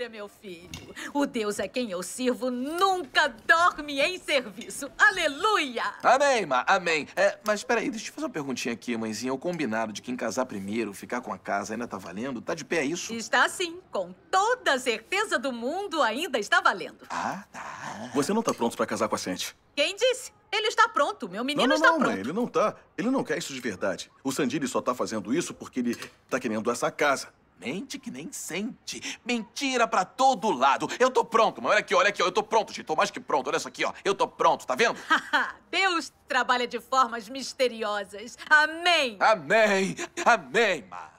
Ora, meu filho, o Deus a é quem eu sirvo nunca dorme em serviço. Aleluia! Amém, ma, amém. É, mas peraí, deixa eu fazer uma perguntinha aqui, mãezinha. O combinado de quem casar primeiro, ficar com a casa, ainda tá valendo? Tá de pé é isso? Está sim. Com toda a certeza do mundo, ainda está valendo. Ah, tá. Você não tá pronto para casar com a Sente. Quem disse? Ele está pronto. Meu menino não, não, está não, pronto. Mãe, ele não tá. Ele não quer isso de verdade. O Sandini só tá fazendo isso porque ele tá querendo essa casa mente que nem sente. Mentira pra todo lado. Eu tô pronto, mas olha aqui, olha aqui, ó. eu tô pronto, gente. Tô mais que pronto. Olha isso aqui, ó. Eu tô pronto, tá vendo? Deus trabalha de formas misteriosas. Amém! Amém! Amém, Mar.